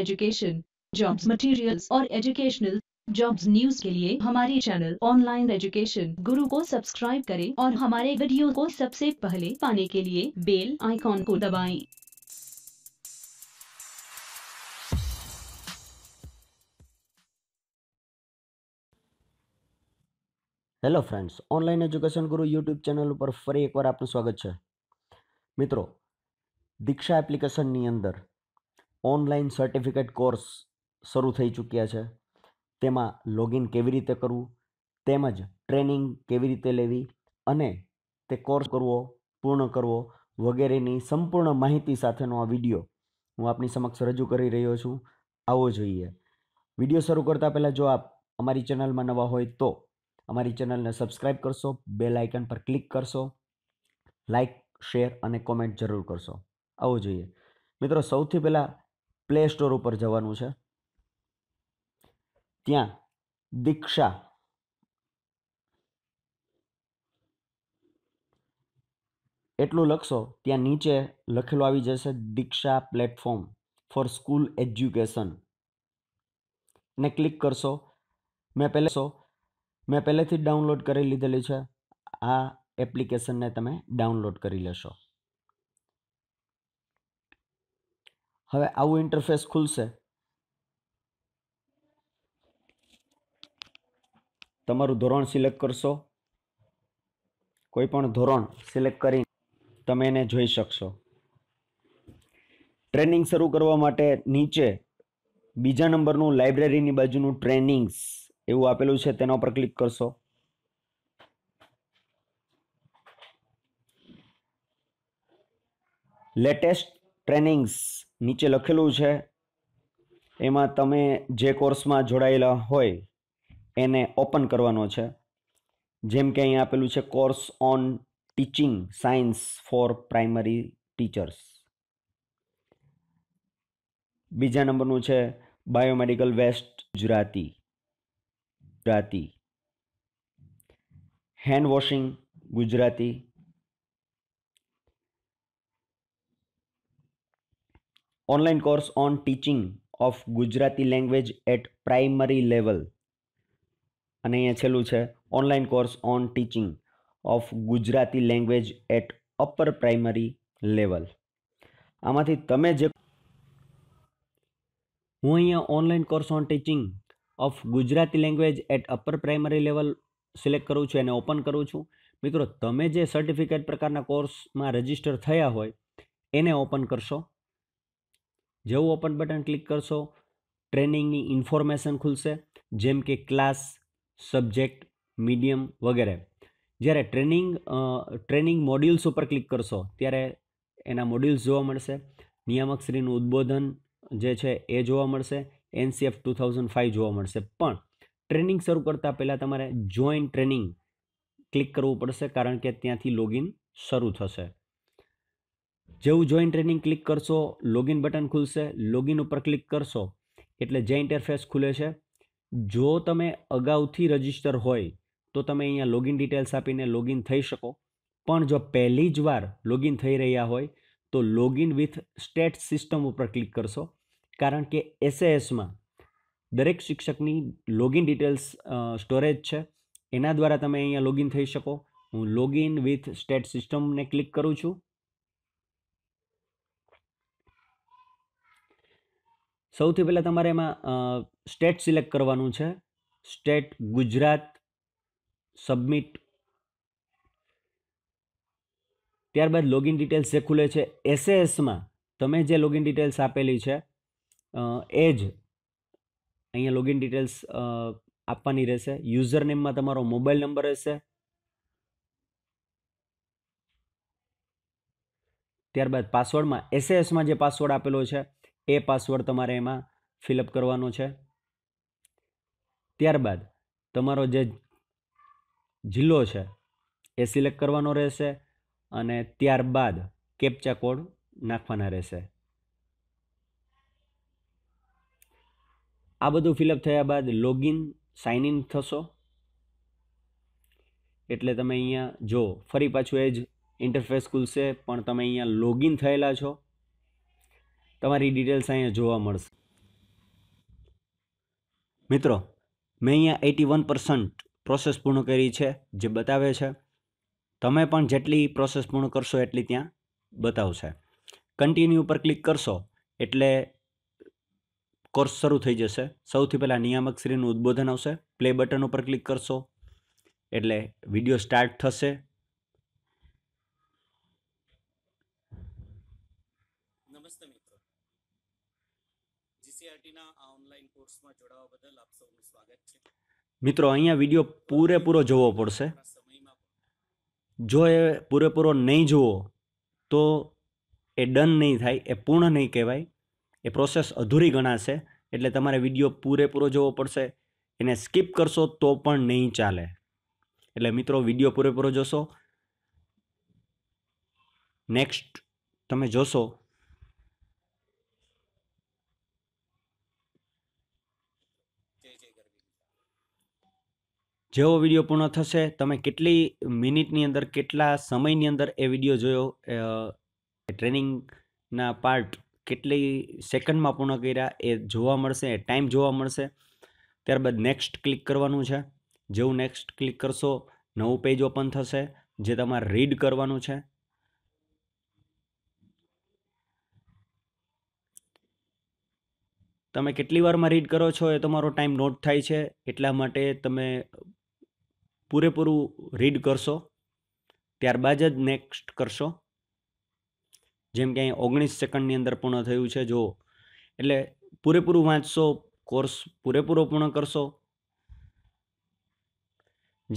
Education jobs materials और educational jobs news के लिए हमारे चैनल ऑनलाइन एजुकेशन गुरु को सब्सक्राइब करें और हमारे वीडियो को सबसे पहले पाने के लिए बेल आइकॉन को दबाएं। Friends online education guru YouTube channel पर फरी एक बार આપનું स्वागत है मित्रों दीक्षा एप्लिकेशन अंदर ઓનલાઈન સર્ટિફિકેટ કોર્સ શરૂ થઈ ચૂક્યા છે તેમાં લોગિન કેવી રીતે કરવું તેમજ ટ્રેનિંગ કેવી રીતે લેવી અને તે કોર્સ કરવો પૂર્ણ કરવો વગેરેની સંપૂર્ણ માહિતી સાથેનો આ વિડીયો હું આપની સમક્ષ રજૂ કરી રહ્યો છું આવો જોઈએ વિડીયો શરૂ કરતાં પહેલાં જો આપ અમારી ચેનલમાં નવા હોય તો અમારી ચેનલને સબસ્ક્રાઇબ કરશો બેલ આઇકન પર ક્લિક કરશો લાઇક શેર અને કોમેન્ટ જરૂર કરશો આવો જોઈએ મિત્રો સૌથી પહેલાં પ્લે સ્ટોર ઉપર જવાનું છે ત્યાં દીક્ષા એટલું લખશો ત્યાં નીચે લખેલું આવી જશે Diksha platform for school education ને ક્લિક કરશો મેં પહેલે મેં પહેલેથી જ ડાઉનલોડ કરી લીધેલી છે આ એપ્લિકેશનને તમે ડાઉનલોડ કરી લેશો હવે આવું ઇન્ટરફેસ ખુલશે તમારું ધોરણ સિલેક્ટ કરશો કોઈ પણ ધોરણ સિલેક્ટ કરી તમે એને જોઈ શકશો ટ્રેનિંગ શરૂ કરવા માટે નીચે બીજા નંબરનું લાઇબ્રેરીની બાજુનું ટ્રેનિંગ્સ એવું આપેલું છે તેના ઉપર ક્લિક કરશો લેટેસ્ટ ટ્રેનિંગ્સ નીચે લખેલું છે એમાં તમે જે કોર્સમાં જોડાયેલા હોય એને ઓપન કરવાનો છે જેમ કે અહીં આપેલું છે course on teaching science for primary teachers બીજા નંબરનું છે biomedical waste Gujarati Gujarati hand washing Gujarati online course on teaching of Gujarati language at primary level અને અહીંયા છેલ્લું છે online course on teaching of Gujarati language at upper primary level આમાંથી તમે જે હું અહીંયા online course on teaching of Gujarati language at upper primary level select કરું છું એને ઓપન કરું છું મિત્રો તમે જે સર્ટિફિકેટ પ્રકારના કોર્સમાં રજિસ્ટર થયા હોય એને ઓપન કરશો જેવું ઓપન બટન ક્લિક કરશો ટ્રેનિંગની ઇન્ફોર્મેશન ખુલશે જેમ કે ક્લાસ સબ્જેક્ટ મીડિયમ વગેરે જ્યારે ટ્રેનિંગ ટ્રેનિંગ મોડ્યુલ્સ ઉપર ક્લિક કરશો ત્યારે એના મોડ્યુલ્સ જોવા મળશે નિયામકશ્રીનું ઉદબોધન જે છે એ જોવા મળશે એનસીએફ ટુ થાઉઝન્ડ ફાઇવ જોવા મળશે પણ ટ્રેનિંગ શરૂ કરતાં પહેલાં તમારે જોઈન ટ્રેનિંગ ક્લિક કરવું પડશે કારણ કે ત્યાંથી લોગિન શરૂ થશે જેવું જોઈન ટ્રેનિંગ ક્લિક કરશો લોગિન બટન ખુલશે લોગિન ઉપર ક્લિક કરશો એટલે જે ઇન્ટરફેસ ખુલે છે જો તમે અગાઉથી રજિસ્ટર હોય તો તમે અહીંયા લોગિન ડિટેલ્સ આપીને લોગિન થઈ શકો પણ જો પહેલી જ વાર લોગિન થઈ રહ્યા હોય તો લોગિન વિથ સ્ટેટ સિસ્ટમ ઉપર ક્લિક કરશો કારણ કે એસએએસમાં દરેક શિક્ષકની લોગિન ડિટેલ્સ સ્ટોરેજ છે એના દ્વારા તમે અહીંયા લોગિન થઈ શકો હું લોગિન વિથ સ્ટેટ સિસ્ટમને ક્લિક કરું છું સૌથી પહેલાં તમારે એમાં સ્ટેટ સિલેક્ટ કરવાનું છે સ્ટેટ ગુજરાત સબમિટ ત્યારબાદ લોગિન ડિટેલ્સ જે ખુલે છે એસએએસમાં તમે જે લોગિન ડિટેલ્સ આપેલી છે એ જ અહીંયા લોગિન ડિટેલ્સ આપવાની રહેશે યુઝર નેમમાં તમારો મોબાઈલ નંબર રહેશે ત્યારબાદ પાસવર્ડમાં એસએએસમાં જે પાસવર્ડ આપેલો છે એ પાસવર્ડ તમારે એમાં ફિલઅપ કરવાનો છે ત્યારબાદ તમારો જે જિલ્લો છે એ સિલેક્ટ કરવાનો રહેશે અને ત્યારબાદ કેપ્ચા કોડ નાખવાના રહેશે આ બધું ફિલઅપ થયા બાદ લોગિન સાઇન ઇન થશો એટલે તમે અહીંયા જો ફરી પાછું એ જ ઇન્ટરફેસ ખુલશે પણ તમે અહીંયા લોગિન થયેલા છો તમારી ડિટેલ્સ અહીંયા જોવા મળશે મિત્રો મેં અહીંયા એટી વન પર્સન્ટ પ્રોસેસ પૂર્ણ કરી છે જે બતાવે છે તમે પણ જેટલી પ્રોસેસ પૂર્ણ કરશો એટલી ત્યાં બતાવશે કન્ટિન્યુ ઉપર ક્લિક કરશો એટલે કોર્સ શરૂ થઈ જશે સૌથી પહેલાં નિયામક શ્રીનું ઉદ્બોધન આવશે પ્લે બટન ઉપર ક્લિક કરશો એટલે વિડીયો સ્ટાર્ટ થશે એનસીઆરટીના આ ઓનલાઈન કોર્સમાં જોડાવા બદલ આપ સૌનું સ્વાગત છે મિત્રો અહીંયા વિડીયો પૂરેપૂરો જોવો પડશે જો એ પૂરેપૂરો નહીં જુઓ તો એ ડન નહીં થાય એ પૂર્ણ નહીં કહેવાય એ પ્રોસેસ અધૂરી ગણાશે એટલે તમારે વિડીયો પૂરેપૂરો જોવો પડશે એને સ્કીપ કરશો તો પણ નહીં ચાલે એટલે મિત્રો વિડીયો પૂરેપૂરો જોશો નેક્સ્ટ તમે જોશો જેવો વિડીયો પૂર્ણ થશે તમે કેટલી મિનિટની અંદર કેટલા સમયની અંદર એ વિડીયો જોયો ટ્રેનિંગના પાર્ટ કેટલી સેકન્ડમાં પૂર્ણ કર્યા એ જોવા મળશે એ ટાઈમ જોવા મળશે ત્યારબાદ નેક્સ્ટ ક્લિક કરવાનું છે જેવું નેક્સ્ટ ક્લિક કરશો નવું પેજ ઓપન થશે જે તમારે રીડ કરવાનું છે તમે કેટલી વારમાં રીડ કરો છો એ તમારો ટાઈમ નોટ થાય છે એટલા માટે તમે પૂરેપૂરું રીડ કરશો ત્યારબાદ જ નેક્સ્ટ કરશો જેમ કે અહીં ઓગણીસ સેકન્ડની અંદર પૂર્ણ થયું છે જો એટલે પૂરેપૂરું વાંચશો કોર્સ પૂરેપૂરો પૂર્ણ કરશો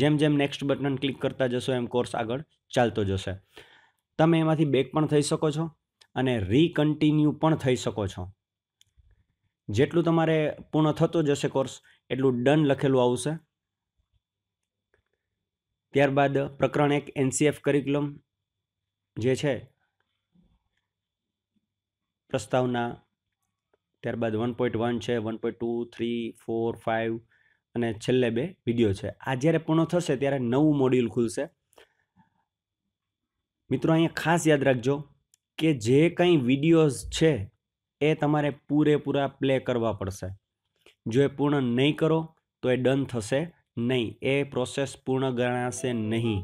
જેમ જેમ નેક્સ્ટ બટન ક્લિક કરતા જશો એમ કોર્સ આગળ ચાલતો જશે તમે એમાંથી બેક પણ થઈ શકો છો અને રીકન્ટિન્યુ પણ થઈ શકો છો જેટલું તમારે પૂર્ણ થતો જશે કોર્સ એટલું ડન લખેલું આવશે ત્યારબાદ પ્રકરણ એક એનસીએફ કરિક્યુલમ જે છે પ્રસ્તાવના ત્યારબાદ વન પોઈન્ટ વન છે one point two three four five અને છેલ્લે બે વિડીયો છે આ જ્યારે પૂર્ણ થશે ત્યારે નવું મોડ્યુલ ખુલશે મિત્રો અહીંયા ખાસ યાદ રાખજો કે જે કંઈ વિડીયોઝ છે એ તમારે પૂરેપૂરા પ્લે કરવા પડશે જો એ પૂર્ણ નહીં કરો તો એ ડન થશે નહીં એ પ્રોસેસ પૂર્ણ ગણાશે નહીં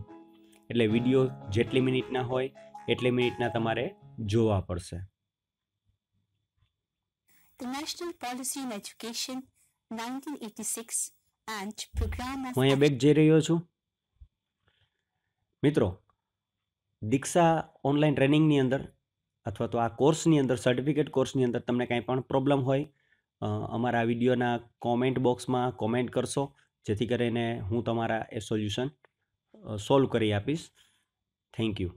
એટલે વિડીયો જેટલી મિનિટના હોય એટલી મિનિટના તમારે જોવા પડશે The National Policy in Education 1986 and હું અહીંયા બેક જઈ રહ્યો છું મિત્રો દીક્ષા ઓનલાઈન ટ્રેનિંગની અંદર અથવા તો આ કોર્સની અંદર સર્ટિફિકેટ કોર્સની અંદર તમને કાંઈ પણ પ્રોબ્લેમ હોય અમારા વિડીયોના કોમેન્ટ બોક્સમાં કોમેન્ટ કરશો જેથી કરીને હું તમારા એ સોલ્યુશન સોલ્વ કરી આપીશ થેન્ક યુ